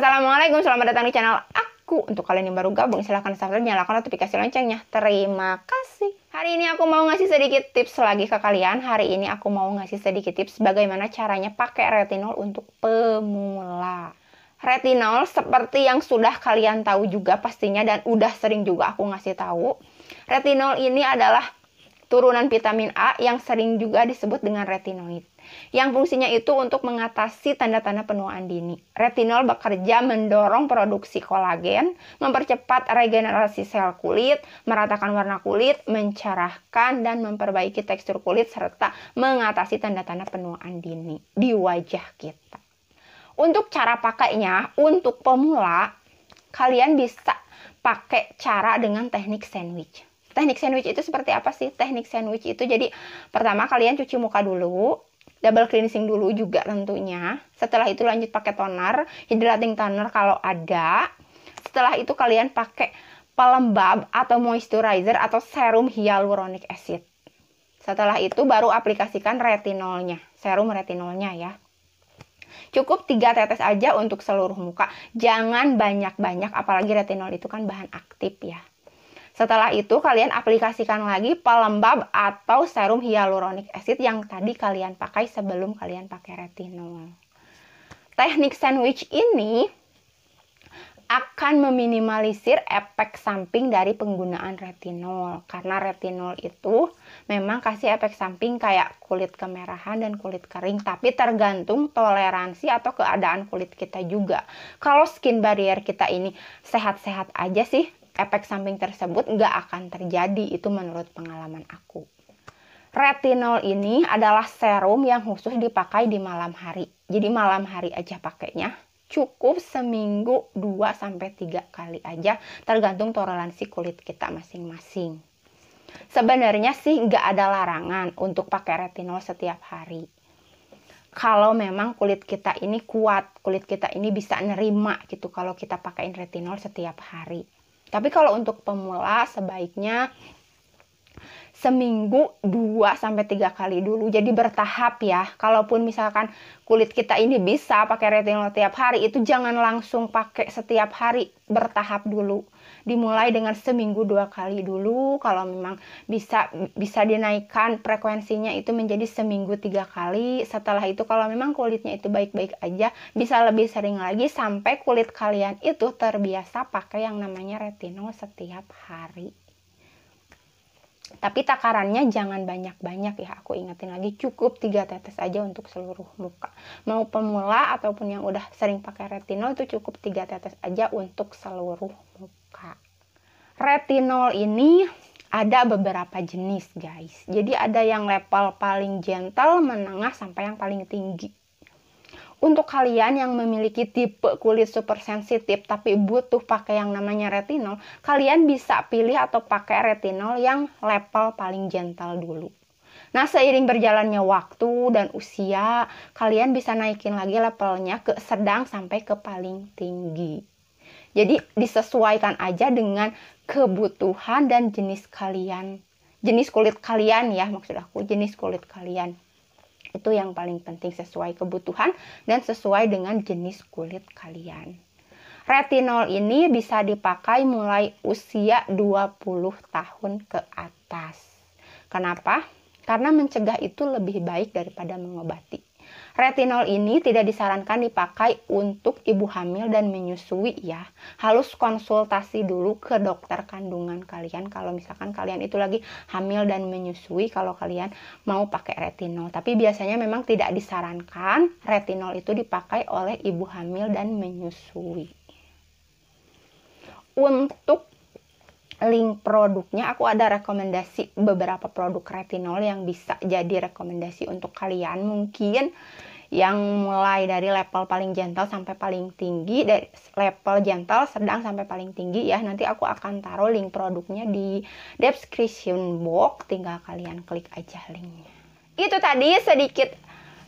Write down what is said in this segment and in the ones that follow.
Assalamualaikum, selamat datang di channel aku. Untuk kalian yang baru gabung, silahkan subscribe, nyalakan notifikasi loncengnya. Terima kasih. Hari ini aku mau ngasih sedikit tips lagi ke kalian. Hari ini aku mau ngasih sedikit tips bagaimana caranya pakai retinol untuk pemula. Retinol seperti yang sudah kalian tahu juga pastinya dan udah sering juga aku ngasih tahu. Retinol ini adalah turunan vitamin A yang sering juga disebut dengan retinoid. Yang fungsinya itu untuk mengatasi tanda-tanda penuaan dini. Retinol bekerja mendorong produksi kolagen, mempercepat regenerasi sel kulit, meratakan warna kulit, mencerahkan dan memperbaiki tekstur kulit serta mengatasi tanda-tanda penuaan dini di wajah kita. Untuk cara pakainya, untuk pemula, kalian bisa pakai cara dengan teknik sandwich teknik sandwich itu seperti apa sih? Teknik sandwich itu jadi pertama kalian cuci muka dulu, double cleansing dulu juga tentunya. Setelah itu lanjut pakai toner, hydrating toner kalau ada. Setelah itu kalian pakai pelembab atau moisturizer atau serum hyaluronic acid. Setelah itu baru aplikasikan retinolnya, serum retinolnya ya. Cukup 3 tetes aja untuk seluruh muka. Jangan banyak-banyak apalagi retinol itu kan bahan aktif ya. Setelah itu kalian aplikasikan lagi pelembab atau serum hyaluronic acid yang tadi kalian pakai sebelum kalian pakai retinol. Teknik sandwich ini akan meminimalisir efek samping dari penggunaan retinol karena retinol itu memang kasih efek samping kayak kulit kemerahan dan kulit kering tapi tergantung toleransi atau keadaan kulit kita juga kalau skin barrier kita ini sehat-sehat aja sih efek samping tersebut nggak akan terjadi itu menurut pengalaman aku. Retinol ini adalah serum yang khusus dipakai di malam hari. Jadi malam hari aja pakainya. Cukup seminggu 2 sampai 3 kali aja tergantung toleransi kulit kita masing-masing. Sebenarnya sih nggak ada larangan untuk pakai retinol setiap hari kalau memang kulit kita ini kuat, kulit kita ini bisa nerima gitu kalau kita pakaiin retinol setiap hari. Tapi kalau untuk pemula sebaiknya seminggu 2 sampai 3 kali dulu. Jadi bertahap ya. Kalaupun misalkan kulit kita ini bisa pakai retinol tiap hari, itu jangan langsung pakai setiap hari, bertahap dulu dimulai dengan seminggu dua kali dulu kalau memang bisa bisa dinaikkan frekuensinya itu menjadi seminggu tiga kali setelah itu kalau memang kulitnya itu baik-baik aja bisa lebih sering lagi sampai kulit kalian itu terbiasa pakai yang namanya retinol setiap hari tapi takarannya jangan banyak-banyak ya. Aku ingetin lagi cukup 3 tetes aja untuk seluruh muka. Mau pemula ataupun yang udah sering pakai retinol itu cukup 3 tetes aja untuk seluruh muka. Retinol ini ada beberapa jenis guys. Jadi ada yang level paling gentle, menengah sampai yang paling tinggi. Untuk kalian yang memiliki tipe kulit super sensitif tapi butuh pakai yang namanya retinol, kalian bisa pilih atau pakai retinol yang level paling gentle dulu. Nah, seiring berjalannya waktu dan usia, kalian bisa naikin lagi levelnya ke sedang sampai ke paling tinggi. Jadi disesuaikan aja dengan kebutuhan dan jenis kalian. Jenis kulit kalian ya maksud aku, jenis kulit kalian. Itu yang paling penting sesuai kebutuhan dan sesuai dengan jenis kulit kalian. Retinol ini bisa dipakai mulai usia 20 tahun ke atas. Kenapa? Karena mencegah itu lebih baik daripada mengobati. Retinol ini tidak disarankan dipakai untuk ibu hamil dan menyusui ya. Harus konsultasi dulu ke dokter kandungan kalian kalau misalkan kalian itu lagi hamil dan menyusui kalau kalian mau pakai retinol. Tapi biasanya memang tidak disarankan retinol itu dipakai oleh ibu hamil dan menyusui. Untuk link produknya, aku ada rekomendasi beberapa produk retinol yang bisa jadi rekomendasi untuk kalian. Mungkin yang mulai dari level paling gentle sampai paling tinggi, dari level gentle sedang sampai paling tinggi ya. Nanti aku akan taruh link produknya di description box, tinggal kalian klik aja linknya. Itu tadi sedikit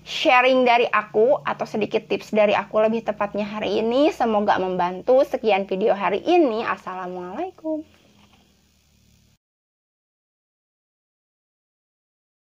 sharing dari aku atau sedikit tips dari aku lebih tepatnya hari ini. Semoga membantu. Sekian video hari ini. Assalamualaikum.